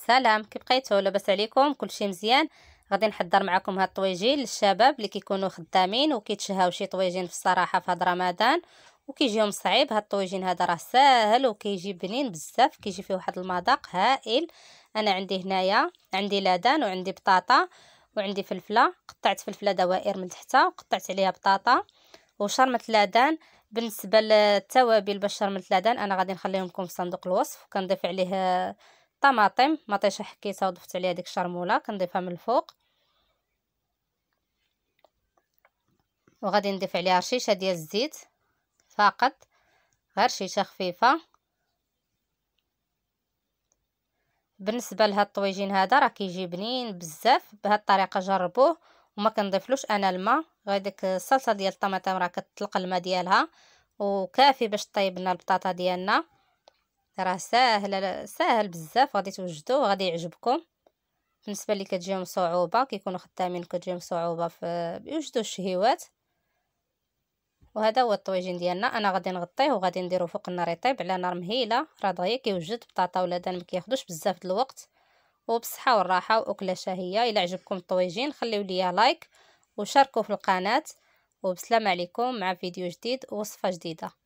السلام كيف بقيتو لاباس عليكم كلشي مزيان غادي نحضر معكم هاد الطويجين للشباب اللي كيكونوا خدامين وكيتشهاو شي طويجين في الصراحه في هاد رمضان وكيجيهم صعيب هاد الطويجين هذا راه ساهل وكيجي بنين بزاف كيجي فيه واحد المذاق هائل انا عندي هنايا عندي لادان وعندي بطاطا وعندي فلفله قطعت فلفله دوائر من تحتها وقطعت عليها بطاطا وشرمه لادان بالنسبه للتوابل باش شرمه لادان انا غادي نخليهم لكم في صندوق الوصف وكنضيف عليه طماطم مطيشه حكيتها وضفت عليها ديك الشرموله كنضيفها من الفوق وغادي نضيف عليها رشيشه ديال الزيت فقط غير شيشه خفيفه بالنسبه لهاد الطويجين هذا راه كيجي بنين بزاف بهاد الطريقه جربوه وما كنضيفلوش انا الماء غير ديك الصلصه ديال الطماطم راه كتطلق الماء ديالها وكافي باش طيب لنا البطاطا ديالنا راه ساهل ساهل بزاف غادي توجدوه غادي يعجبكم بالنسبه اللي كتجيهم صعوبه كيكونوا خدامين كتجيهم صعوبه في يوجدوا الشهيوات وهذا هو الطويجين ديالنا انا غادي نغطيه وغادي نديرو فوق النار يطيب على نار مهيله راه دغيا كيوجد بطاطا دان ما كياخذوش بزاف د الوقت وبالصحه والراحه واكله شهيه الى عجبكم الطويجين خليو ليا لايك وشاركوا في القناه وبسلام عليكم مع فيديو جديد ووصفه جديده